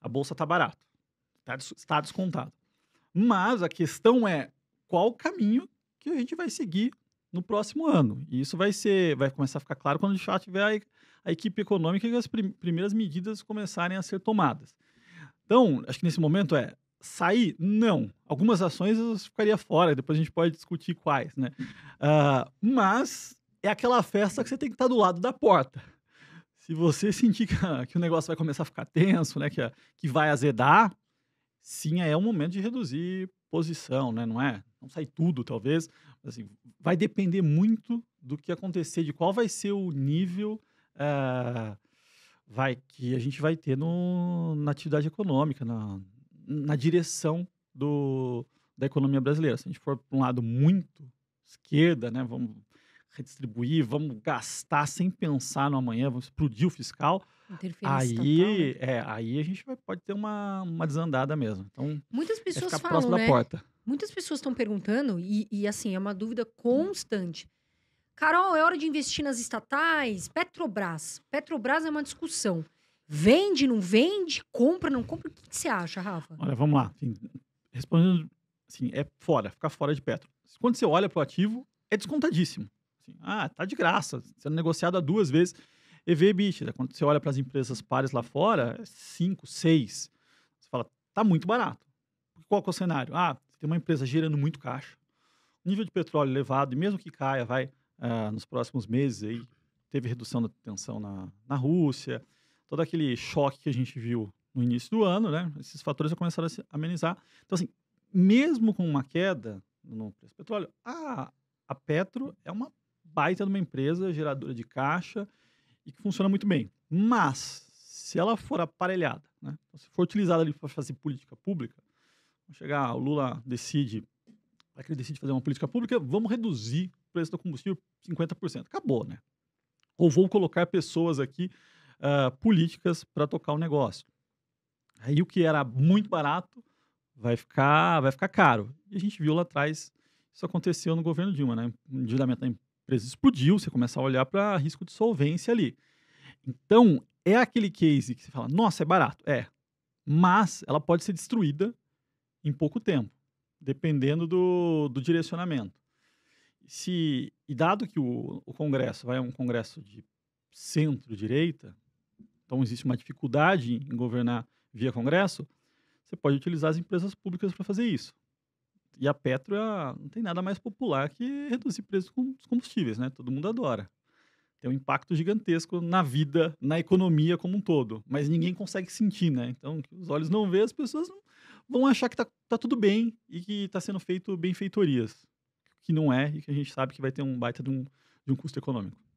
a bolsa está barata, está tá descontado. Mas a questão é qual o caminho que a gente vai seguir no próximo ano. E isso vai ser, vai começar a ficar claro quando de tiver a, a, equipe econômica e as prim, primeiras medidas começarem a ser tomadas. Então, acho que nesse momento é sair? Não. Algumas ações eu ficaria fora, depois a gente pode discutir quais, né? Uh, mas é aquela festa que você tem que estar tá do lado da porta. Se você sentir que, que, o negócio vai começar a ficar tenso, né, que, que vai azedar, sim, é o momento de reduzir posição, né, não é? Não sai tudo, talvez. Assim, vai depender muito do que acontecer, de qual vai ser o nível é, vai que a gente vai ter no, na atividade econômica, na, na direção do, da economia brasileira. Se a gente for para um lado muito esquerda, né, vamos redistribuir, vamos gastar sem pensar no amanhã, vamos explodir o fiscal. Aí, é, aí a gente vai, pode ter uma, uma desandada mesmo. Então, muitas pessoas é ficar falam, próximo né? da porta. Muitas pessoas estão perguntando, e, e, assim, é uma dúvida constante. Carol, é hora de investir nas estatais? Petrobras. Petrobras é uma discussão. Vende, não vende? Compra, não compra? O que, que você acha, Rafa? Olha, vamos lá. Assim, respondendo assim, é fora, ficar fora de Petro. Quando você olha para o ativo, é descontadíssimo. Assim, ah, tá de graça, sendo negociado há duas vezes. ev bicho né, quando você olha para as empresas pares lá fora, é cinco seis Você fala, tá muito barato. Qual é o cenário? Ah, tem uma empresa gerando muito caixa. nível de petróleo elevado, e mesmo que caia, vai ah, nos próximos meses aí, teve redução da tensão na, na Rússia, todo aquele choque que a gente viu no início do ano, né? Esses fatores já começaram a se amenizar. Então, assim, mesmo com uma queda no preço do petróleo, a, a Petro é uma baita de uma empresa geradora de caixa e que funciona muito bem. Mas, se ela for aparelhada, né, então, se for utilizada ali para fazer política pública, chegar, o Lula decide, para que ele decide fazer uma política pública, vamos reduzir o preço do combustível 50%. Acabou, né? Ou vou colocar pessoas aqui uh, políticas para tocar o negócio. Aí o que era muito barato vai ficar, vai ficar caro. E a gente viu lá atrás isso aconteceu no governo Dilma, né? Endividamento empresa explodiu, você começa a olhar para risco de solvência ali. Então, é aquele case que você fala, nossa, é barato. É. Mas ela pode ser destruída em pouco tempo, dependendo do, do direcionamento. Se, e dado que o, o Congresso vai a um Congresso de centro-direita, então existe uma dificuldade em governar via Congresso, você pode utilizar as empresas públicas para fazer isso. E a Petro é não tem nada mais popular que reduzir preços dos combustíveis, né? Todo mundo adora. Tem um impacto gigantesco na vida, na economia como um todo, mas ninguém consegue sentir, né? Então, os olhos não vê, as pessoas vão achar que tá, tá tudo bem e que está sendo feito benfeitorias, que não é e que a gente sabe que vai ter um baita de um, de um custo econômico.